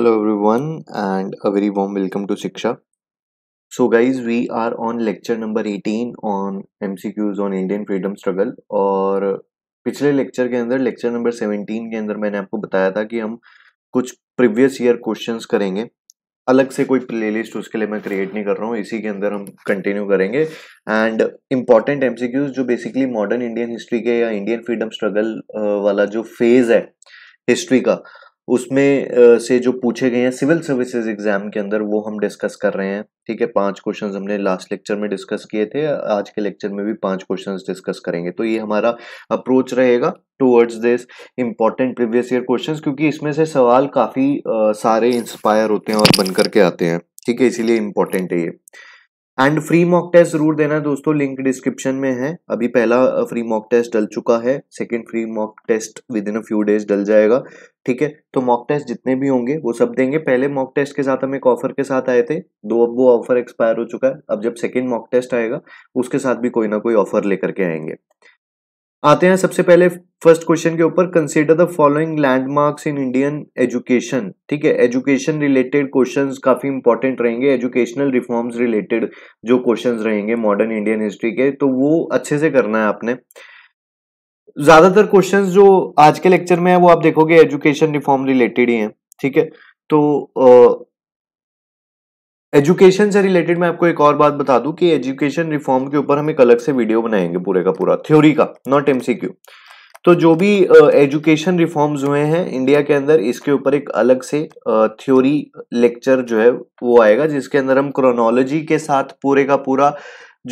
Hello everyone and a very warm welcome to Shiksha so guys we are on lecture number 18 on MCQs on Indian freedom struggle और पिछले lecture के अंदर lecture number 17 के अंदर मैंने आपको बताया था कि हम कुछ प्रीवियस ईयर क्वेश्चंस करेंगे अलग से कोई प्लेलिस्ट उसके लिए मैं क्रिएट नहीं कर रहा हूँ इसी के अंदर हम कंटिन्यू करेंगे एंड इम्पॉर्टेंट एम जो बेसिकली मॉडर्न इंडियन हिस्ट्री के या इंडियन फ्रीडम स्ट्रगल वाला जो फेज है हिस्ट्री का उसमें से जो पूछे गए हैं सिविल सर्विसेज एग्जाम के अंदर वो हम डिस्कस कर रहे हैं ठीक है पांच क्वेश्चंस हमने लास्ट लेक्चर में डिस्कस किए थे आज के लेक्चर में भी पांच क्वेश्चंस डिस्कस करेंगे तो ये हमारा अप्रोच रहेगा towards this important previous year questions क्योंकि इसमें से सवाल काफ़ी सारे इंस्पायर होते हैं और बन करके आते हैं ठीक है इसीलिए इम्पोर्टेंट है ये एंड फ्री मॉक टेस्ट जरूर देना दोस्तों लिंक डिस्क्रिप्शन में है अभी पहला फ्री मॉक टेस्ट डल चुका है second free mock test within a few days डल जाएगा ठीक है तो मॉक टेस्ट जितने भी होंगे वो सब देंगे पहले मॉक टेस्ट के साथ हम एक ऑफर के साथ आए थे दो अब वो ऑफर एक्सपायर हो चुका है अब जब सेकेंड मॉक टेस्ट आएगा उसके साथ भी कोई ना कोई ऑफर लेकर के आएंगे आते हैं सबसे पहले फर्स्ट क्वेश्चन के ऊपर consider the following landmarks in Indian education ठीक है एजुकेशन रिलेटेड क्वेश्चंस काफी इंपॉर्टेंट रहेंगे एजुकेशनल रिफॉर्म्स रिलेटेड जो क्वेश्चंस रहेंगे मॉडर्न इंडियन हिस्ट्री के तो वो अच्छे से करना है आपने ज्यादातर क्वेश्चन जो आज के लेक्चर में है वो आप देखोगे एजुकेशन रिफॉर्म रिलेटेड ही है ठीक है तो एजुकेशन से रिलेटेड मैं आपको एक और बात बता दूं कि एजुकेशन रिफॉर्म के ऊपर हम एक अलग से वीडियो बनाएंगे पूरे का पूरा थ्योरी का नॉट एमसीक्यू तो जो भी एजुकेशन uh, रिफॉर्म्स हुए हैं इंडिया के अंदर इसके ऊपर एक अलग से थ्योरी uh, लेक्चर जो है वो आएगा जिसके अंदर हम क्रोनोलॉजी के साथ पूरे का पूरा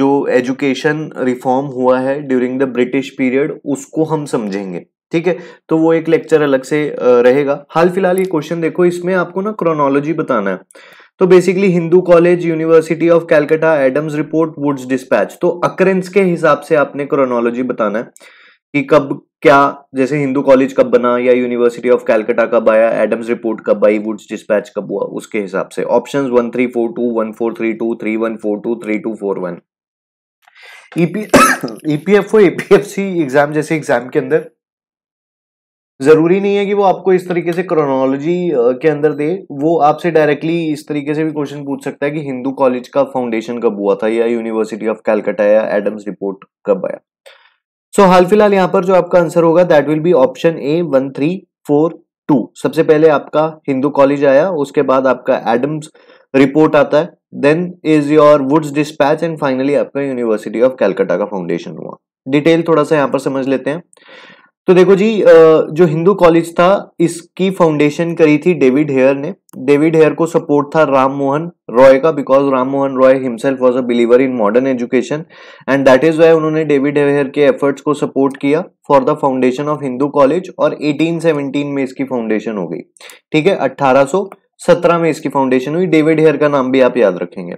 जो एजुकेशन रिफॉर्म हुआ है ड्यूरिंग द ब्रिटिश पीरियड उसको हम समझेंगे ठीक है तो वो एक लेक्चर अलग से रहेगा हाल फिलहाल ये क्वेश्चन देखो इसमें आपको ना क्रोनोलॉजी बताना है तो basically Hindu college university of Calcutta Adams report Wood's dispatch तो अक्रेंस के हिसाब से आपने क्रोनोलॉजी बताना है कि कब क्या जैसे हिंदू कॉलेज कब बना या यूनिवर्सिटी ऑफ कैलकाटा कब आया एडम्स रिपोर्ट कब आई वुड्स डिस्पैच कब हुआ उसके हिसाब से option one three four two one four three two three one four two three two four one EPFO APFC exam जैसे एग्जाम के अंदर ज़रूरी नहीं है कि वो आपको इस तरीके से क्रोनोलॉजी के अंदर दे वो आपसे डायरेक्टली इस तरीके से भी क्वेश्चन पूछ सकता है कि हिंदू कॉलेज का फाउंडेशन कब हुआ था या यूनिवर्सिटी ऑफ कैलकाटा या एडम्स रिपोर्ट कब आया सो so, हाल फिलहाल यहाँ पर जो आपका आंसर होगा that will be option A one three four two सबसे पहले आपका हिंदू कॉलेज आया उसके बाद आपका एडम्स रिपोर्ट आता है then is your Wood's dispatch and finally आपका यूनिवर्सिटी ऑफ कैलकाटा का फाउंडेशन हुआ डिटेल थोड़ा सा यहाँ पर समझ लेते हैं तो देखो जी जो हिंदू कॉलेज था इसकी फाउंडेशन करी थी डेविड हेयर ने डेविड हेयर को सपोर्ट था राम मोहन रॉय का because Ram Mohan Roy himself was a believer in modern education and that is why उन्होंने डेविड हेयर के एफर्ट्स को सपोर्ट किया for the foundation of Hindu college और 1817 में इसकी फाउंडेशन हो गई ठीक है 1817 में इसकी फाउंडेशन हुई डेविड हेयर का नाम भी आप याद रखेंगे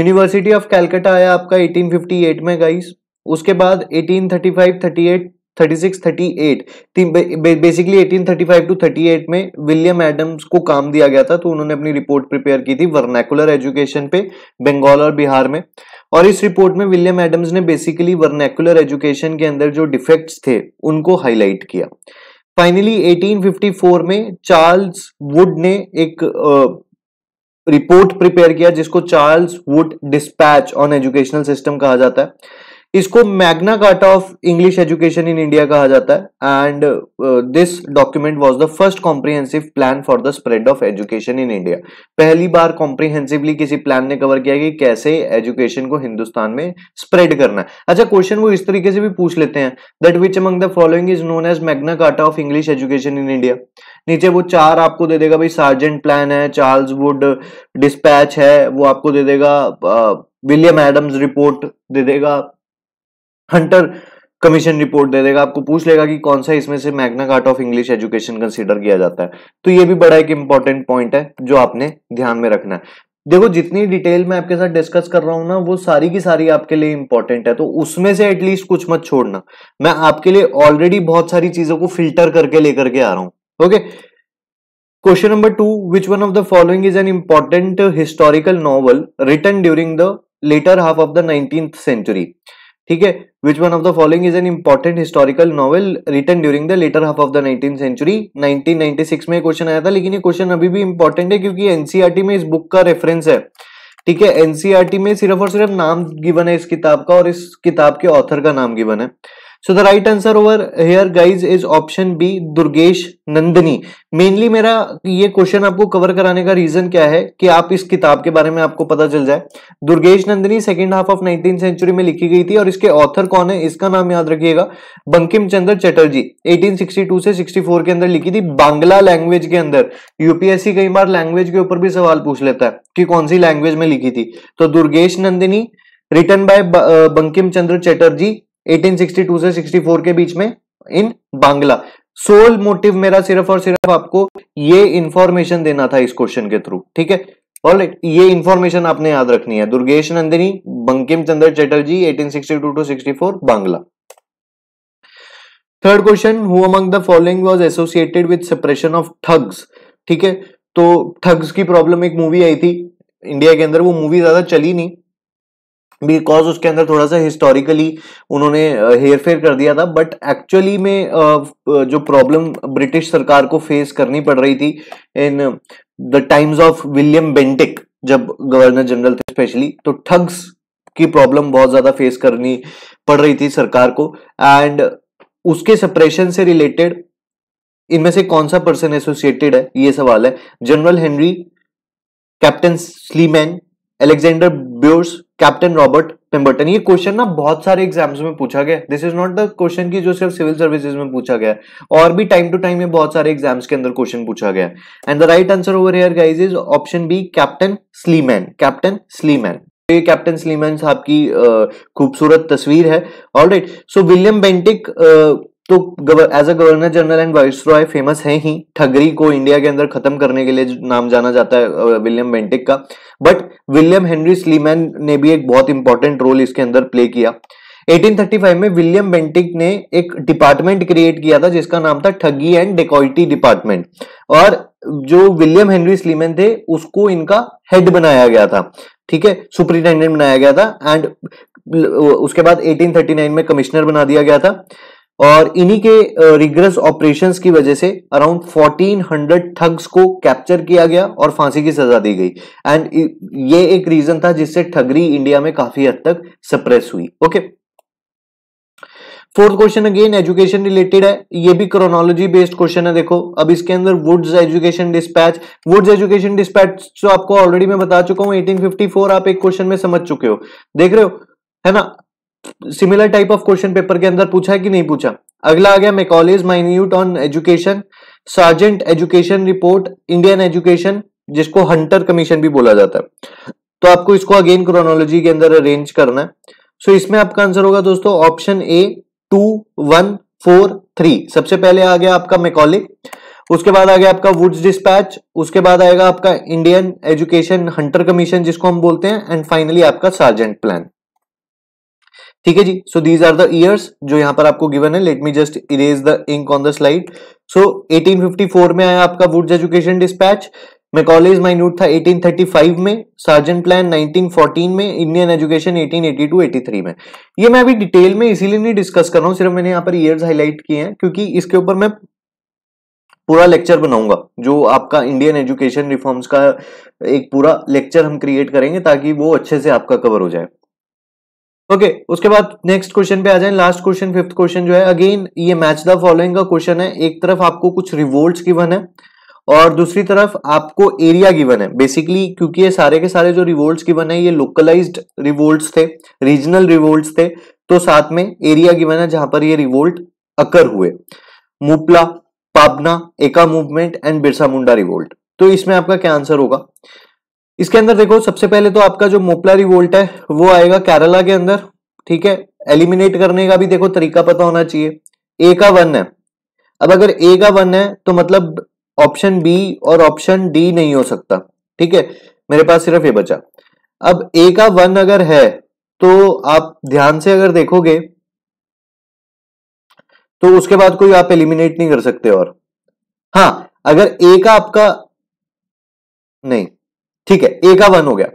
यूनिवर्सिटी ऑफ कैलकाटा आया आपका 1858 में गाइस उसके बाद 1835 38 36, 38 बेसिकली 1835 टू 38 में विलियम एडम्स को काम दिया गया था तो उन्होंने अपनी रिपोर्ट प्रिपेयर की थी वर्नैकुलर एजुकेशन पे बंगाल और बिहार में और इस रिपोर्ट में विलियम एडम्स ने बेसिकली वर्नैकुलर एजुकेशन के अंदर जो डिफेक्ट्स थे उनको हाईलाइट किया फाइनली 1854 में चार्ल्स वुड ने एक रिपोर्ट प्रिपेयर किया जिसको Charles Wood dispatch on educational system कहा जाता है इसको Magna Carta of English education in India कहा जाता है and this document was the first comprehensive plan for the spread of education in India पहली बार कॉम्प्रिहेंसिवली किसी प्लान ने कवर किया कि कैसे एजुकेशन को हिंदुस्तान में स्प्रेड करना है अच्छा क्वेश्चन वो इस तरीके से भी पूछ लेते हैं that which among the following is known as Magna Carta of English education in India नीचे वो चार आपको दे देगा भाई सार्जेंट प्लान है चार्ल्स वुड डिस्पैच है वो आपको दे देगा विलियम एडम्स रिपोर्ट दे देगा हंटर कमीशन रिपोर्ट दे देगा आपको पूछ लेगा कि कौन सा इसमें से Magna Carta of English education consider किया जाता है तो ये भी बड़ा एक इंपॉर्टेंट पॉइंट है जो आपने ध्यान में रखना है देखो जितनी डिटेल मैं आपके साथ डिस्कस कर रहा हूं ना वो सारी की सारी आपके लिए इंपॉर्टेंट है तो उसमें से एटलीस्ट कुछ मत छोड़ना मैं आपके लिए ऑलरेडी बहुत सारी चीजों को फिल्टर करके लेकर के आ रहा हूं okay question number two which one of the following is an important historical novel written during the latter half of the nineteen century ठीक है which one of the following is an important historical novel written during the latter half of the nineteen century 1996 में question आया था लेकिन ये question अभी भी important है क्योंकि एनसीईआरटी e में इस बुक का रेफरेंस है ठीक है एनसीईआरटी e में सिर्फ और सिर्फ नाम गिवन है इस किताब का और इस किताब के ऑथर का नाम गिवन है so the right answer over here guys is option B Durgesh Nandini mainly मेरा ये क्वेश्चन आपको कवर कराने का रीजन क्या है कि आप इस किताब के बारे में आपको पता चल जाए Durgesh Nandini second half of nineteen century में लिखी गई थी और इसके ऑथर कौन है इसका नाम याद रखिएगा बंकिम चंद्र चटर्जी टू से फोर के अंदर लिखी थी बांग्ला लैंग्वेज के अंदर यूपीएससी कई बार लैंग्वेज के ऊपर भी सवाल पूछ लेता है कि कौन सी लैंग्वेज में लिखी थी तो दुर्गेश नंदिनी रिटर्न बाय बंकिम चंद्र चटर्जी 1862 से 64 के बीच में इन बांग्ला सोल मोटिव मेरा सिर्फ और सिर्फ आपको ये इंफॉर्मेशन देना था इस क्वेश्चन के थ्रू ठीक है और ये इंफॉर्मेशन आपने याद रखनी है Durgesh Nandini Bankim Chandra Chatterjee 1862 to 64 Bangla third question who among the following was associated with suppression of thugs ठीक है तो ठग्स की प्रॉब्लम एक मूवी आई थी इंडिया के अंदर वो मूवी ज्यादा चली नहीं बिकॉज उसके अंदर थोड़ा सा हिस्टोरिकली उन्होंने हेयर फेयर कर दिया था बट एक्चुअली में जो प्रॉब्लम ब्रिटिश सरकार को फेस करनी पड़ रही थी in the times of William Bentinck जब गवर्नर जनरल थे स्पेशली तो ठग्स की प्रॉब्लम बहुत ज्यादा फेस करनी पड़ रही थी सरकार को एंड उसके सप्रेशन से रिलेटेड इनमें से कौन सा पर्सन एसोसिएटेड है ये सवाल है general Henry captain Sleeman Alexander Burnes captain Robert Pemberton ये क्वेश्चन ना बहुत सारे एग्जाम्स में पूछा गया this is not the question की जो सिर्फ सिविल सर्विसेज में पूछा गया और भी टाइम टू टाइम ये बहुत सारे एग्जाम्स के अंदर क्वेश्चन पूछा गया and the right answer over here guys is option B captain Sleeman captain Sleeman ये कैप्टन स्लीमैन साहब की खूबसूरत तस्वीर है all right so William Bentinck तो as a governor general and viceroy famous है ही ठगरी को इंडिया के अंदर खत्म करने के लिए नाम जाना जाता है विलियम बेंटिक का बट विलियम हेनरी स्लीमैन ने भी एक बहुत इंपॉर्टेंट रोल इसके अंदर प्ले किया 1835 में विलियम बेंटिक ने एक डिपार्टमेंट क्रिएट किया था जिसका नाम था ठगी एंड डेकॉइटी डिपार्टमेंट और जो विलियम हेनरी स्लीमैन थे उसको इनका हेड बनाया गया था ठीक है सुपरिटेंडेंट बनाया गया था एंड उसके बाद 1839 में कमिश्नर बना दिया गया था और इन्हीं के रिगरस ऑपरेशंस की वजह से अराउंड 1400 ठग्स को कैप्चर किया गया और फांसी की सजा दी गई एंड ये एक रीजन था जिससे ठगरी इंडिया में काफी हद तक सप्रेस हुई okay fourth question again education related है ये भी क्रोनोलॉजी बेस्ड क्वेश्चन है देखो अब इसके अंदर Wood's education dispatch Wood's education dispatch तो आपको ऑलरेडी मैं बता चुका हूं 1854 आप एक क्वेश्चन में समझ चुके हो देख रहे हो है ना similar type of question paper के अंदर पूछा है कि नहीं पूछा अगला आ गया Macaulay's minute on education Sargent education report Indian education जिसको हंटर कमीशन भी बोला जाता है तो आपको इसको अगेन क्रोनोलॉजी के अंदर अरेंज करना है सो so, इसमें आपका आंसर होगा दोस्तों option A two one four three सबसे पहले आ गया आपका मैकॉले उसके बाद आ गया आपका वुड्स डिस्पैच उसके बाद आएगा आपका इंडियन एजुकेशन हंटर कमीशन जिसको हम बोलते हैं एंड फाइनली आपका सार्जेंट प्लान ठीक है जी so these are the years जो यहाँ पर आपको गिवन है let me just erase the ink on the slide so 1854 में आया आपका Wood's education dispatch college minute था 1835 में सार्जेंट प्लान 1914 में इंडियन एजुकेशन 1882-83 में ये मैं अभी डिटेल में इसीलिए नहीं डिस्कस कर रहा हूँ सिर्फ मैंने यहाँ पर ईयर्स हाईलाइट किए हैं क्योंकि इसके ऊपर मैं पूरा लेक्चर बनाऊंगा जो आपका इंडियन एजुकेशन रिफॉर्म्स का एक पूरा लेक्चर हम क्रिएट करेंगे ताकि वो अच्छे से आपका कवर हो जाए ओके okay, उसके बाद नेक्स्ट क्वेश्चन पे आ जाए लास्ट क्वेश्चन फिफ्थ क्वेश्चन जो है अगेन ये मैच द फॉलोइंग का क्वेश्चन है एक तरफ आपको कुछ रिवोल्ट गिवन है और दूसरी तरफ आपको एरिया गिवन है बेसिकली क्योंकि ये सारे के सारे जो रिवोल्ट गिवन है ये लोकलाइज्ड रिवोल्ट थे रीजनल रिवोल्ट थे तो साथ में एरिया गिवन है जहां पर ये रिवोल्ट अकर हुए Moplah Pabna Eka movement and Birsa Munda revolt तो इसमें आपका क्या आंसर होगा इसके अंदर देखो सबसे पहले तो आपका जो मोपला रिवोल्ट है वो आएगा केरला के अंदर ठीक है एलिमिनेट करने का भी देखो तरीका पता होना चाहिए ए का वन है अब अगर ए का वन है तो मतलब ऑप्शन बी और ऑप्शन डी नहीं हो सकता ठीक है मेरे पास सिर्फ ये बचा अब ए का वन अगर है तो आप ध्यान से अगर देखोगे तो उसके बाद कोई आप एलिमिनेट नहीं कर सकते और हाँ अगर ए का आपका नहीं ठीक है ए का वन हो गया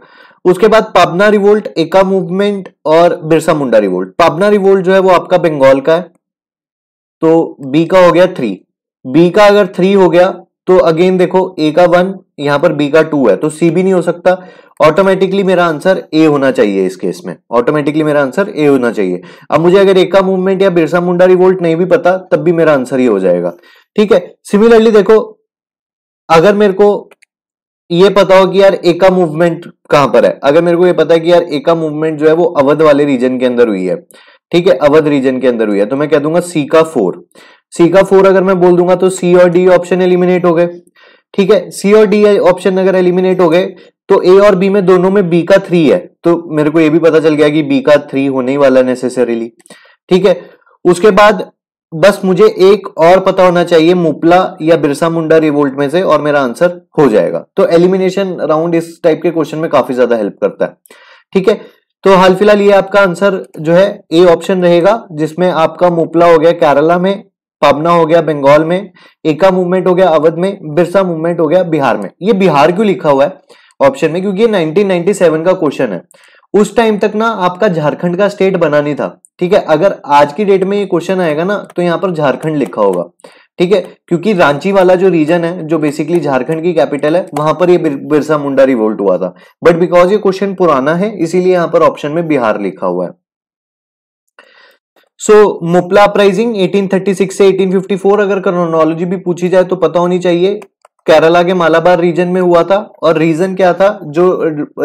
उसके बाद पाबना रिवोल्ट एका मूवमेंट और बिरसा मुंडा रिवोल्ट पाबना रिवोल्ट जो है वो आपका बंगाल का है तो बी का हो गया थ्री बी का अगर थ्री हो गया तो अगेन देखो ए का वन यहां पर बी का टू है तो सी भी नहीं हो सकता ऑटोमेटिकली मेरा आंसर ए होना चाहिए इस केस में ऑटोमेटिकली मेरा आंसर ए होना चाहिए अब मुझे अगर एका मूवमेंट या बिरसा मुंडा रिवोल्ट नहीं भी पता तब भी मेरा आंसर ही हो जाएगा ठीक है सिमिलरली देखो अगर मेरे को ये पता हो कि यार एका मूवमेंट कहां पर है अगर मेरे को ये पता है कि यार एका मूवमेंट जो है वो अवध वाले रीजन के अंदर हुई है ठीक है अवध रीजन के अंदर हुई है तो मैं कह दूंगा सी का फोर सी का फोर अगर मैं बोल दूंगा तो सी और डी ऑप्शन एलिमिनेट हो गए ठीक है सी और डी ऑप्शन अगर एलिमिनेट हो गए तो ए और बी में दोनों में बी का थ्री है तो मेरे को ये भी पता चल गया कि बी का थ्री होने ही वाला नेसेसरीली ठीक है उसके बाद बस मुझे एक और पता होना चाहिए मुपला या बिरसा मुंडा रिवोल्ट में से और मेरा आंसर हो जाएगा तो एलिमिनेशन राउंड इस टाइप के क्वेश्चन में काफी ज्यादा हेल्प करता है ठीक है तो हाल फिलहाल ये आपका आंसर जो है ए ऑप्शन रहेगा जिसमें आपका मुपला हो गया केरला में पाबना हो गया बंगाल में एका मूवमेंट हो गया अवध में बिरसा मूवमेंट हो गया बिहार में ये बिहार क्यों लिखा हुआ है ऑप्शन में क्योंकि ये 1997 का क्वेश्चन है उस टाइम तक ना आपका झारखंड का स्टेट बना नहीं था ठीक है अगर आज की डेट में ये क्वेश्चन आएगा ना तो यहाँ पर झारखंड लिखा होगा ठीक है क्योंकि रांची वाला जो रीजन है जो बेसिकली झारखंड की कैपिटल है वहां पर ये बिरसा मुंडा रिवोल्ट हुआ था बट बिकॉज ये क्वेश्चन पुराना है इसीलिए यहाँ पर ऑप्शन में बिहार लिखा हुआ है सो मुपला अपराइजिंग 1836 से 1854 अगर क्रोनोलॉजी भी पूछी जाए तो पता होनी चाहिए केरला के मालाबार रीजन में हुआ था और रीजन क्या था जो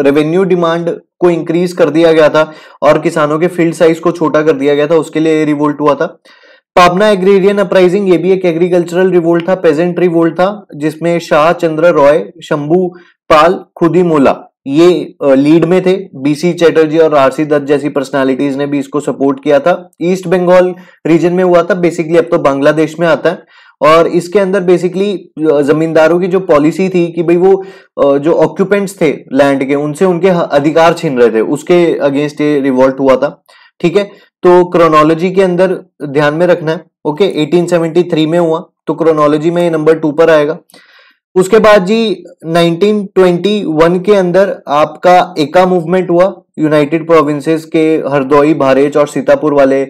रेवेन्यू डिमांड को इंक्रीज कर दिया गया था और किसानों के फील्ड साइज को छोटा कर दिया गया था उसके लिए रिवोल्ट हुआ था पाबना एग्रीरियन अपराइजिंग ये भी एक एग्रीकल्चरल रिवोल्ट था पेजेंट रिवोल्ट था जिसमें शाह चंद्र रॉय शंभू पाल खुदी मोला ये लीड में थे बीसी चैटर्जी और आरसी दत्त जैसी पर्सनालिटीज ने भी इसको सपोर्ट किया था ईस्ट बंगाल रीजन में हुआ था बेसिकली अब तो बांग्लादेश में आता है और इसके अंदर बेसिकली जमींदारों की जो पॉलिसी थी कि भाई वो जो ऑक्यूपेंट्स थे लैंड के उनसे उनके अधिकार छीन रहे थे उसके अगेंस्ट ये रिवॉल्ट हुआ था ठीक है तो क्रोनोलॉजी के अंदर ध्यान में रखना है ओके 1873 में हुआ तो क्रोनोलॉजी में ये नंबर टू पर आएगा उसके बाद जी 1921 के अंदर आपका एका मूवमेंट हुआ यूनाइटेड प्रोविंसेस के हरदोई भारेच और सीतापुर वाले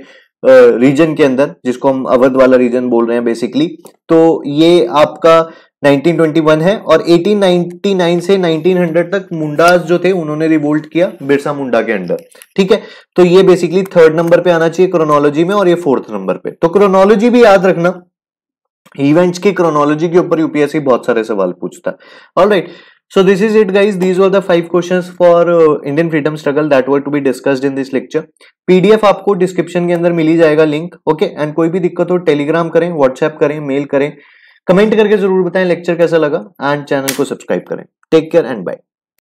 रीजन के अंदर जिसको हम अवध वाला रीजन बोल रहे हैं बेसिकली तो ये आपका 1921 है और 1899 से 1900 तक मुंडास जो थे उन्होंने रिवोल्ट किया बिरसा मुंडा के अंदर ठीक है तो ये बेसिकली थर्ड नंबर पे आना चाहिए क्रोनोलॉजी में और ये फोर्थ नंबर पे तो क्रोनोलॉजी भी याद रखना इवेंट्स की क्रोनोलॉजी के ऊपर यूपीएससी बहुत सारे सवाल पूछता है alright right. So this is it guys. These were the five questions for uh, Indian freedom struggle that were to be discussed in this lecture. pdf आपको description के अंदर मिल ही जाएगा link okay? and कोई भी दिक्कत हो telegram करें whatsapp करें mail करें comment करके जरूर बताएं lecture कैसा लगा and channel को subscribe करें take care and bye